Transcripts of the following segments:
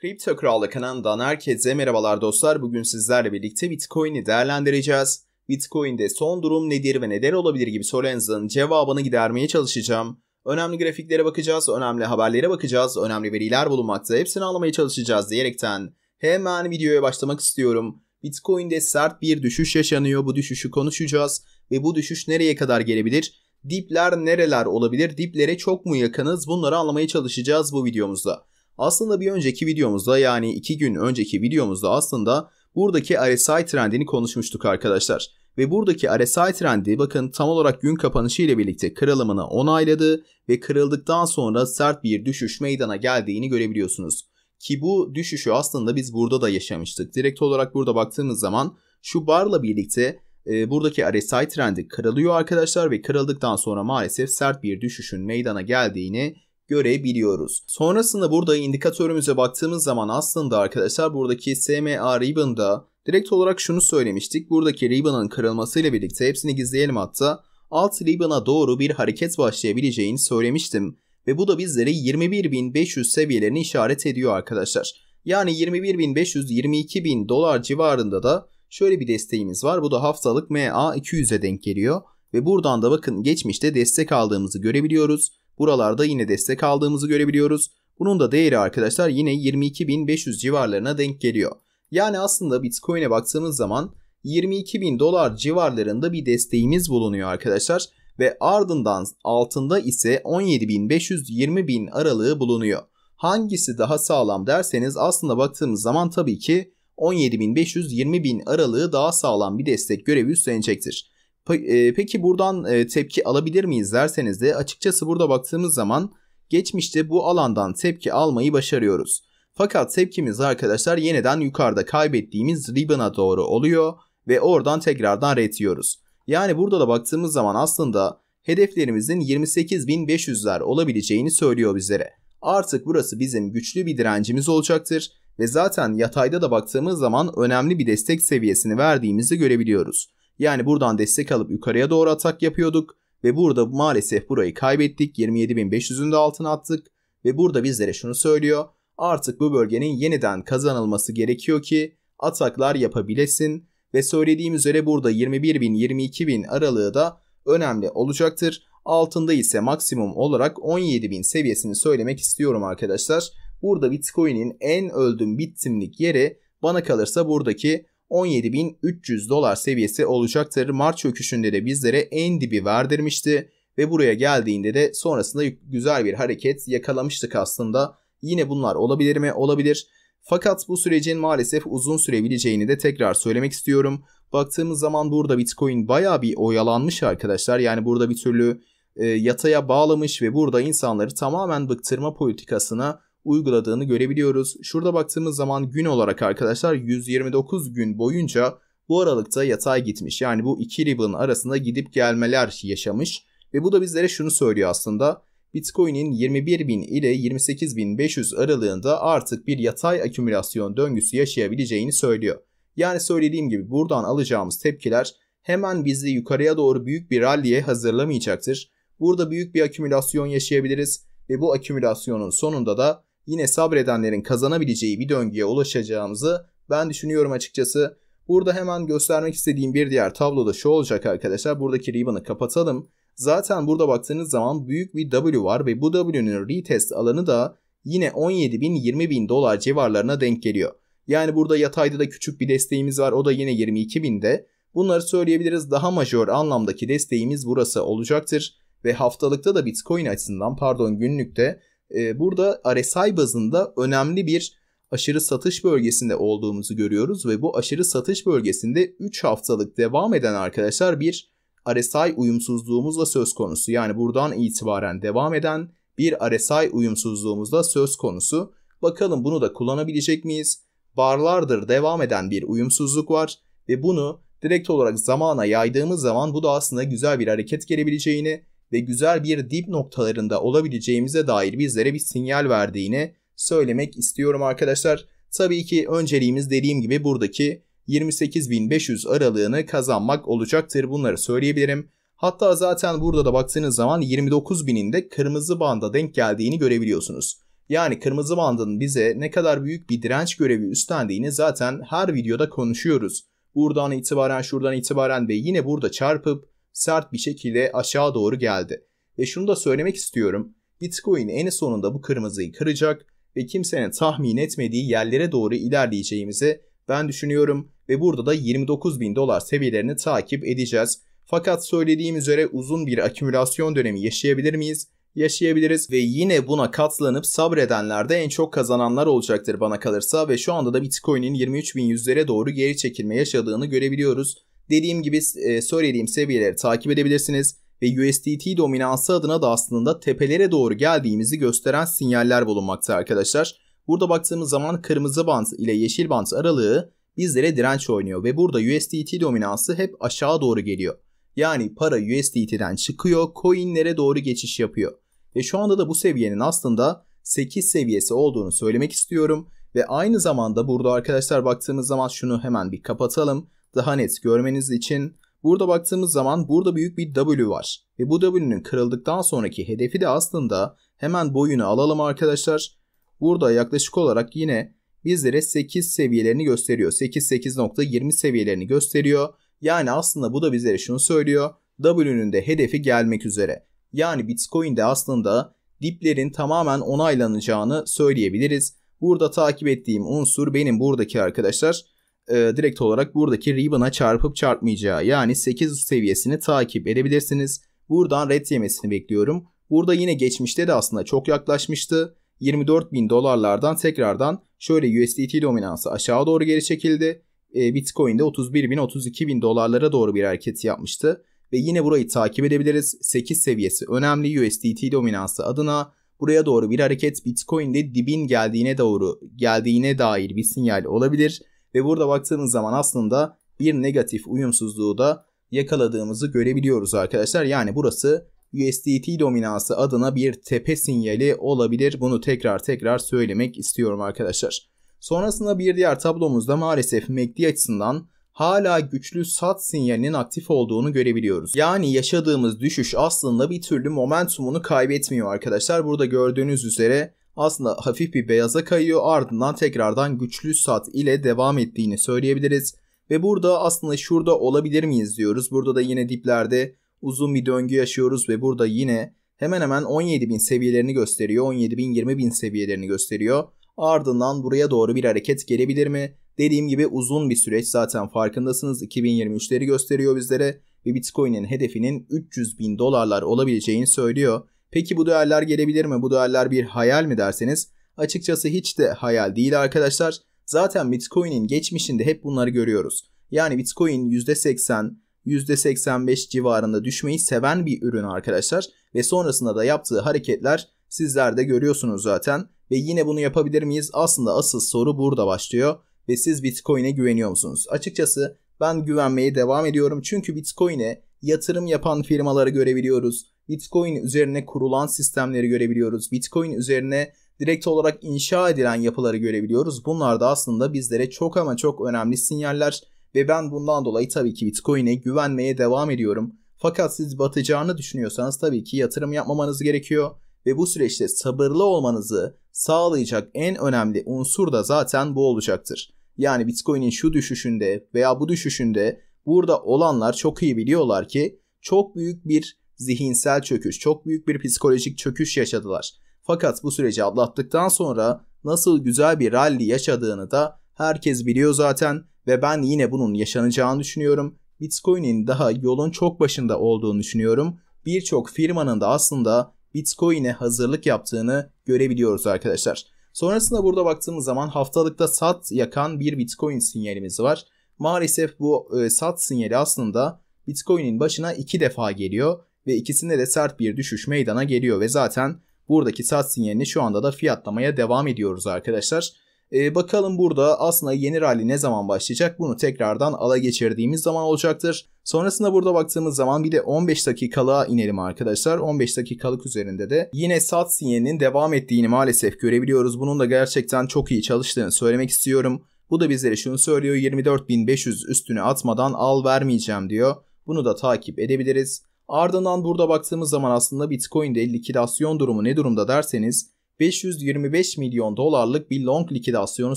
Kripto Kralı kanalından herkese merhabalar dostlar. Bugün sizlerle birlikte Bitcoin'i değerlendireceğiz. Bitcoin'de son durum nedir ve neler olabilir gibi sorularınızın cevabını gidermeye çalışacağım. Önemli grafiklere bakacağız, önemli haberlere bakacağız, önemli veriler bulunmakta. Hepsini anlamaya çalışacağız diyerekten hemen videoya başlamak istiyorum. Bitcoin'de sert bir düşüş yaşanıyor. Bu düşüşü konuşacağız ve bu düşüş nereye kadar gelebilir? Dipler nereler olabilir? Diplere çok mu yakınız? Bunları anlamaya çalışacağız bu videomuzda. Aslında bir önceki videomuzda yani 2 gün önceki videomuzda aslında buradaki RSI trendini konuşmuştuk arkadaşlar. Ve buradaki RSI trendi bakın tam olarak gün kapanışı ile birlikte kırılımını onayladı ve kırıldıktan sonra sert bir düşüş meydana geldiğini görebiliyorsunuz. Ki bu düşüşü aslında biz burada da yaşamıştık. Direkt olarak burada baktığımız zaman şu barla birlikte e, buradaki RSI trendi kırılıyor arkadaşlar ve kırıldıktan sonra maalesef sert bir düşüşün meydana geldiğini görebiliyoruz. Sonrasında burada indikatörümüze baktığımız zaman aslında arkadaşlar buradaki SMA ribbon'da direkt olarak şunu söylemiştik. Buradaki ribbon'ın kırılmasıyla birlikte hepsini gizleyelim hatta alt ribbon'a doğru bir hareket başlayabileceğini söylemiştim. Ve bu da bizlere 21.500 seviyelerini işaret ediyor arkadaşlar. Yani 21.500-22.000 dolar civarında da şöyle bir desteğimiz var. Bu da haftalık MA200'e denk geliyor. Ve buradan da bakın geçmişte destek aldığımızı görebiliyoruz. Buralarda yine destek aldığımızı görebiliyoruz. Bunun da değeri arkadaşlar yine 22.500 civarlarına denk geliyor. Yani aslında Bitcoin'e baktığımız zaman 22.000 dolar civarlarında bir desteğimiz bulunuyor arkadaşlar. Ve ardından altında ise 17.500-20.000 aralığı bulunuyor. Hangisi daha sağlam derseniz aslında baktığımız zaman tabii ki 17.500-20.000 aralığı daha sağlam bir destek görevi üstlenecektir. E, peki buradan e, tepki alabilir miyiz derseniz de açıkçası burada baktığımız zaman geçmişte bu alandan tepki almayı başarıyoruz. Fakat tepkimiz arkadaşlar yeniden yukarıda kaybettiğimiz ribbon'a doğru oluyor ve oradan tekrardan retiyoruz. Yani burada da baktığımız zaman aslında hedeflerimizin 28.500'ler olabileceğini söylüyor bizlere. Artık burası bizim güçlü bir direncimiz olacaktır ve zaten yatayda da baktığımız zaman önemli bir destek seviyesini verdiğimizi görebiliyoruz. Yani buradan destek alıp yukarıya doğru atak yapıyorduk ve burada maalesef burayı kaybettik. 27.500'ün de altına attık ve burada bizlere şunu söylüyor. Artık bu bölgenin yeniden kazanılması gerekiyor ki ataklar yapabilesin ve söylediğim üzere burada 21.000-22.000 aralığı da önemli olacaktır. Altında ise maksimum olarak 17.000 seviyesini söylemek istiyorum arkadaşlar. Burada Bitcoin'in en öldüm bittimlik yeri bana kalırsa buradaki 17.300 dolar seviyesi olacaktır. Mart çöküşünde de bizlere en dibi verdirmişti ve buraya geldiğinde de sonrasında güzel bir hareket yakalamıştık aslında. Yine bunlar olabilir mi? Olabilir. Fakat bu sürecin maalesef uzun sürebileceğini de tekrar söylemek istiyorum. Baktığımız zaman burada Bitcoin baya bir oyalanmış arkadaşlar. Yani burada bir türlü e, yataya bağlamış ve burada insanları tamamen bıktırma politikasına uyguladığını görebiliyoruz. Şurada baktığımız zaman gün olarak arkadaşlar 129 gün boyunca bu aralıkta yatay gitmiş. Yani bu iki ribbon arasında gidip gelmeler yaşamış. Ve bu da bizlere şunu söylüyor aslında. Bitcoin'in 21.000 ile 28.500 aralığında artık bir yatay akümülasyon döngüsü yaşayabileceğini söylüyor. Yani söylediğim gibi buradan alacağımız tepkiler hemen bizi yukarıya doğru büyük bir ralliye hazırlamayacaktır. Burada büyük bir akümülasyon yaşayabiliriz ve bu akümülasyonun sonunda da yine sabredenlerin kazanabileceği bir döngüye ulaşacağımızı ben düşünüyorum açıkçası. Burada hemen göstermek istediğim bir diğer tablo da şu olacak arkadaşlar. Buradaki ribbon'ı kapatalım. Zaten burada baktığınız zaman büyük bir W var ve bu W'nin retest alanı da yine 17.000-20.000 dolar civarlarına denk geliyor. Yani burada yatayda da küçük bir desteğimiz var o da yine 22.000'de. Bunları söyleyebiliriz daha majör anlamdaki desteğimiz burası olacaktır. Ve haftalıkta da Bitcoin açısından pardon günlükte ee, burada RSI bazında önemli bir aşırı satış bölgesinde olduğumuzu görüyoruz ve bu aşırı satış bölgesinde 3 haftalık devam eden arkadaşlar bir RSI uyumsuzluğumuzla söz konusu. Yani buradan itibaren devam eden bir RSI uyumsuzluğumuzla söz konusu. Bakalım bunu da kullanabilecek miyiz? Barlardır devam eden bir uyumsuzluk var ve bunu direkt olarak zamana yaydığımız zaman bu da aslında güzel bir hareket gelebileceğini ve güzel bir dip noktalarında olabileceğimize dair bizlere bir sinyal verdiğini söylemek istiyorum arkadaşlar. Tabii ki önceliğimiz dediğim gibi buradaki 28.500 aralığını kazanmak olacaktır. Bunları söyleyebilirim. Hatta zaten burada da baktığınız zaman 29.000'in de kırmızı banda denk geldiğini görebiliyorsunuz. Yani kırmızı bandın bize ne kadar büyük bir direnç görevi üstlendiğini zaten her videoda konuşuyoruz. Buradan itibaren şuradan itibaren ve yine burada çarpıp sert bir şekilde aşağı doğru geldi. Ve şunu da söylemek istiyorum. Bitcoin en sonunda bu kırmızıyı kıracak ve kimsenin tahmin etmediği yerlere doğru ilerleyeceğimizi ben düşünüyorum ve burada da 29 bin dolar seviyelerini takip edeceğiz. Fakat söylediğim üzere uzun bir akümülasyon dönemi yaşayabilir miyiz? Yaşayabiliriz ve yine buna katlanıp sabredenler de en çok kazananlar olacaktır bana kalırsa ve şu anda da Bitcoin'in 23 bin yüzlere doğru geri çekilme yaşadığını görebiliyoruz dediğim gibi söylediğim seviyeleri takip edebilirsiniz ve USDT dominansı adına da aslında tepelere doğru geldiğimizi gösteren sinyaller bulunmakta arkadaşlar. Burada baktığımız zaman kırmızı bant ile yeşil bant aralığı bizlere direnç oynuyor ve burada USDT dominansı hep aşağı doğru geliyor. Yani para USDT'den çıkıyor, coinlere doğru geçiş yapıyor. Ve şu anda da bu seviyenin aslında 8 seviyesi olduğunu söylemek istiyorum. Ve aynı zamanda burada arkadaşlar baktığımız zaman şunu hemen bir kapatalım daha net görmeniz için burada baktığımız zaman burada büyük bir W var. Ve bu W'nün kırıldıktan sonraki hedefi de aslında hemen boyunu alalım arkadaşlar. Burada yaklaşık olarak yine bizlere 8 seviyelerini gösteriyor. 8 8.20 seviyelerini gösteriyor. Yani aslında bu da bizlere şunu söylüyor. W'nün de hedefi gelmek üzere. Yani Bitcoin'de aslında diplerin tamamen onaylanacağını söyleyebiliriz. Burada takip ettiğim unsur benim buradaki arkadaşlar e, direkt olarak buradaki ribbon'a çarpıp çarpmayacağı yani 8 seviyesini takip edebilirsiniz. Buradan red yemesini bekliyorum. Burada yine geçmişte de aslında çok yaklaşmıştı. 24 bin dolarlardan tekrardan şöyle USDT dominansı aşağı doğru geri çekildi. E, Bitcoin'de 31 bin 32 bin dolarlara doğru bir hareket yapmıştı. Ve yine burayı takip edebiliriz. 8 seviyesi önemli USDT dominansı adına buraya doğru bir hareket Bitcoin'de dibin geldiğine doğru geldiğine dair bir sinyal olabilir. Ve burada baktığımız zaman aslında bir negatif uyumsuzluğu da yakaladığımızı görebiliyoruz arkadaşlar. Yani burası USDT dominansı adına bir tepe sinyali olabilir. Bunu tekrar tekrar söylemek istiyorum arkadaşlar. Sonrasında bir diğer tablomuzda maalesef MACD e açısından hala güçlü sat sinyalinin aktif olduğunu görebiliyoruz. Yani yaşadığımız düşüş aslında bir türlü momentumunu kaybetmiyor arkadaşlar. Burada gördüğünüz üzere aslında hafif bir beyaza kayıyor ardından tekrardan güçlü sat ile devam ettiğini söyleyebiliriz. Ve burada aslında şurada olabilir miyiz diyoruz. Burada da yine diplerde uzun bir döngü yaşıyoruz ve burada yine hemen hemen 17.000 seviyelerini gösteriyor. 17.000-20.000 seviyelerini gösteriyor. Ardından buraya doğru bir hareket gelebilir mi? Dediğim gibi uzun bir süreç zaten farkındasınız. 2023'leri gösteriyor bizlere ve Bitcoin'in hedefinin 300 bin dolarlar olabileceğini söylüyor. Peki bu değerler gelebilir mi? Bu değerler bir hayal mi derseniz açıkçası hiç de hayal değil arkadaşlar. Zaten Bitcoin'in geçmişinde hep bunları görüyoruz. Yani Bitcoin %80, %85 civarında düşmeyi seven bir ürün arkadaşlar ve sonrasında da yaptığı hareketler sizler de görüyorsunuz zaten ve yine bunu yapabilir miyiz? Aslında asıl soru burada başlıyor ve siz Bitcoin'e güveniyor musunuz? Açıkçası ben güvenmeye devam ediyorum çünkü Bitcoin'e yatırım yapan firmaları görebiliyoruz. Bitcoin üzerine kurulan sistemleri görebiliyoruz. Bitcoin üzerine direkt olarak inşa edilen yapıları görebiliyoruz. Bunlar da aslında bizlere çok ama çok önemli sinyaller ve ben bundan dolayı tabii ki Bitcoin'e güvenmeye devam ediyorum. Fakat siz batacağını düşünüyorsanız tabii ki yatırım yapmamanız gerekiyor ve bu süreçte sabırlı olmanızı sağlayacak en önemli unsur da zaten bu olacaktır. Yani Bitcoin'in şu düşüşünde veya bu düşüşünde burada olanlar çok iyi biliyorlar ki çok büyük bir zihinsel çöküş, çok büyük bir psikolojik çöküş yaşadılar. Fakat bu süreci atlattıktan sonra nasıl güzel bir rally yaşadığını da herkes biliyor zaten ve ben yine bunun yaşanacağını düşünüyorum. Bitcoin'in daha yolun çok başında olduğunu düşünüyorum. Birçok firmanın da aslında Bitcoin'e hazırlık yaptığını görebiliyoruz arkadaşlar. Sonrasında burada baktığımız zaman haftalıkta sat yakan bir Bitcoin sinyalimiz var. Maalesef bu e, sat sinyali aslında Bitcoin'in başına iki defa geliyor ve ikisinde de sert bir düşüş meydana geliyor ve zaten buradaki sat sinyalini şu anda da fiyatlamaya devam ediyoruz arkadaşlar. Ee, bakalım burada aslında yeni rally ne zaman başlayacak bunu tekrardan ala geçirdiğimiz zaman olacaktır. Sonrasında burada baktığımız zaman bir de 15 dakikalığa inelim arkadaşlar. 15 dakikalık üzerinde de yine sat sinyalinin devam ettiğini maalesef görebiliyoruz. Bunun da gerçekten çok iyi çalıştığını söylemek istiyorum. Bu da bizlere şunu söylüyor 24.500 üstüne atmadan al vermeyeceğim diyor. Bunu da takip edebiliriz. Ardından burada baktığımız zaman aslında Bitcoin'de likidasyon durumu ne durumda derseniz 525 milyon dolarlık bir long likidasyonu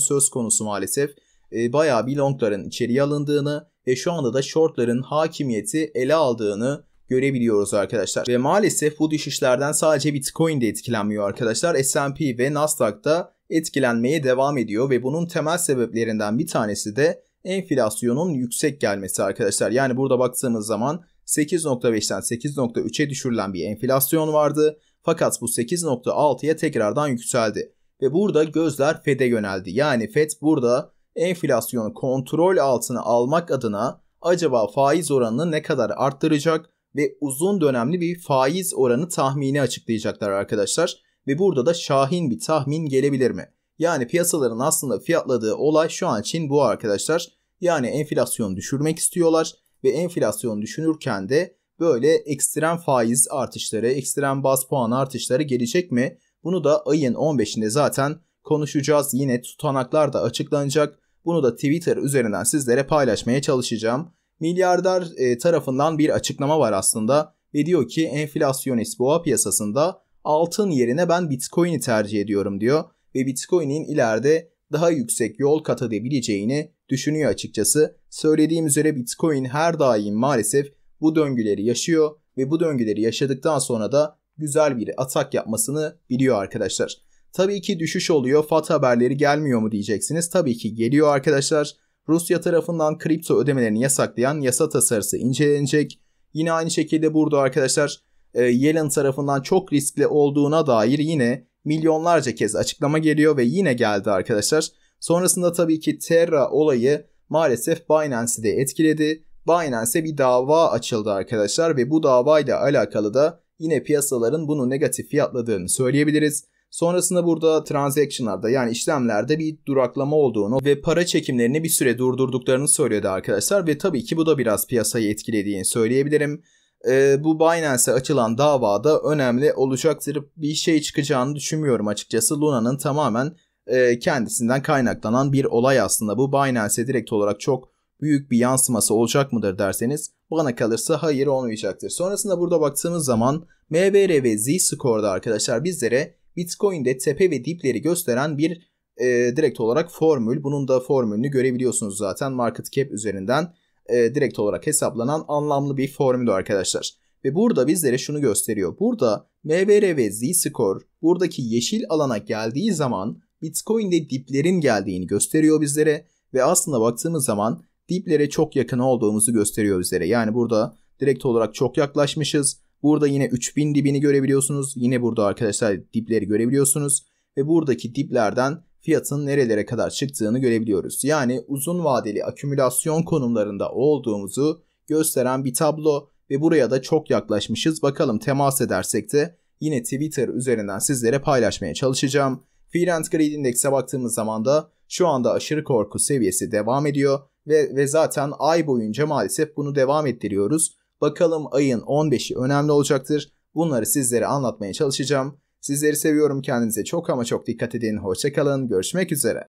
söz konusu maalesef. E, bayağı bir longların içeriye alındığını ve şu anda da shortların hakimiyeti ele aldığını görebiliyoruz arkadaşlar. Ve maalesef bu düşüşlerden sadece Bitcoin de etkilenmiyor arkadaşlar. S&P ve Nasdaq da etkilenmeye devam ediyor ve bunun temel sebeplerinden bir tanesi de enflasyonun yüksek gelmesi arkadaşlar. Yani burada baktığımız zaman 8.5'ten 8.3'e düşürülen bir enflasyon vardı fakat bu 8.6'ya tekrardan yükseldi ve burada gözler FED'e yöneldi. Yani FED burada enflasyonu kontrol altına almak adına acaba faiz oranını ne kadar arttıracak ve uzun dönemli bir faiz oranı tahmini açıklayacaklar arkadaşlar ve burada da şahin bir tahmin gelebilir mi? Yani piyasaların aslında fiyatladığı olay şu an için bu arkadaşlar. Yani enflasyonu düşürmek istiyorlar ve enflasyon düşünürken de böyle ekstrem faiz artışları, ekstrem baz puan artışları gelecek mi? Bunu da ayın 15'inde zaten konuşacağız. Yine tutanaklar da açıklanacak. Bunu da Twitter üzerinden sizlere paylaşmaya çalışacağım. Milyarder e, tarafından bir açıklama var aslında ve diyor ki enflasyonist boğa piyasasında altın yerine ben Bitcoin'i tercih ediyorum diyor ve Bitcoin'in ileride daha yüksek yol kat edebileceğini düşünüyor açıkçası. Söylediğim üzere Bitcoin her daim maalesef bu döngüleri yaşıyor ve bu döngüleri yaşadıktan sonra da güzel bir atak yapmasını biliyor arkadaşlar. Tabii ki düşüş oluyor. FAT haberleri gelmiyor mu diyeceksiniz. Tabii ki geliyor arkadaşlar. Rusya tarafından kripto ödemelerini yasaklayan yasa tasarısı incelenecek. Yine aynı şekilde burada arkadaşlar e, Yellen tarafından çok riskli olduğuna dair yine milyonlarca kez açıklama geliyor ve yine geldi arkadaşlar. Sonrasında tabii ki Terra olayı maalesef Binance'i de etkiledi. Binance'e bir dava açıldı arkadaşlar ve bu davayla alakalı da yine piyasaların bunu negatif fiyatladığını söyleyebiliriz. Sonrasında burada transaction'larda yani işlemlerde bir duraklama olduğunu ve para çekimlerini bir süre durdurduklarını söyledi arkadaşlar ve tabii ki bu da biraz piyasayı etkilediğini söyleyebilirim. Ee, bu Binance'e açılan davada önemli olacaktır. Bir şey çıkacağını düşünmüyorum açıkçası. Luna'nın tamamen e, kendisinden kaynaklanan bir olay aslında bu. Binance'e direkt olarak çok büyük bir yansıması olacak mıdır derseniz bana kalırsa hayır olmayacaktır. Sonrasında burada baktığımız zaman MBR ve Z-Score'da arkadaşlar bizlere Bitcoin'de tepe ve dipleri gösteren bir e, direkt olarak formül. Bunun da formülünü görebiliyorsunuz zaten market cap üzerinden e, direkt olarak hesaplanan anlamlı bir formül arkadaşlar. Ve burada bizlere şunu gösteriyor. Burada MBR ve Z-Score buradaki yeşil alana geldiği zaman Bitcoin'de diplerin geldiğini gösteriyor bizlere ve aslında baktığımız zaman diplere çok yakın olduğumuzu gösteriyor bizlere. Yani burada direkt olarak çok yaklaşmışız. Burada yine 3000 dibini görebiliyorsunuz. Yine burada arkadaşlar dipleri görebiliyorsunuz. Ve buradaki diplerden fiyatın nerelere kadar çıktığını görebiliyoruz. Yani uzun vadeli akümülasyon konumlarında olduğumuzu gösteren bir tablo ve buraya da çok yaklaşmışız. Bakalım temas edersek de yine Twitter üzerinden sizlere paylaşmaya çalışacağım. Fear and Greed Index'e baktığımız zaman da şu anda aşırı korku seviyesi devam ediyor ve, ve zaten ay boyunca maalesef bunu devam ettiriyoruz. Bakalım ayın 15'i önemli olacaktır. Bunları sizlere anlatmaya çalışacağım. Sizleri seviyorum. Kendinize çok ama çok dikkat edin. Hoşçakalın. Görüşmek üzere.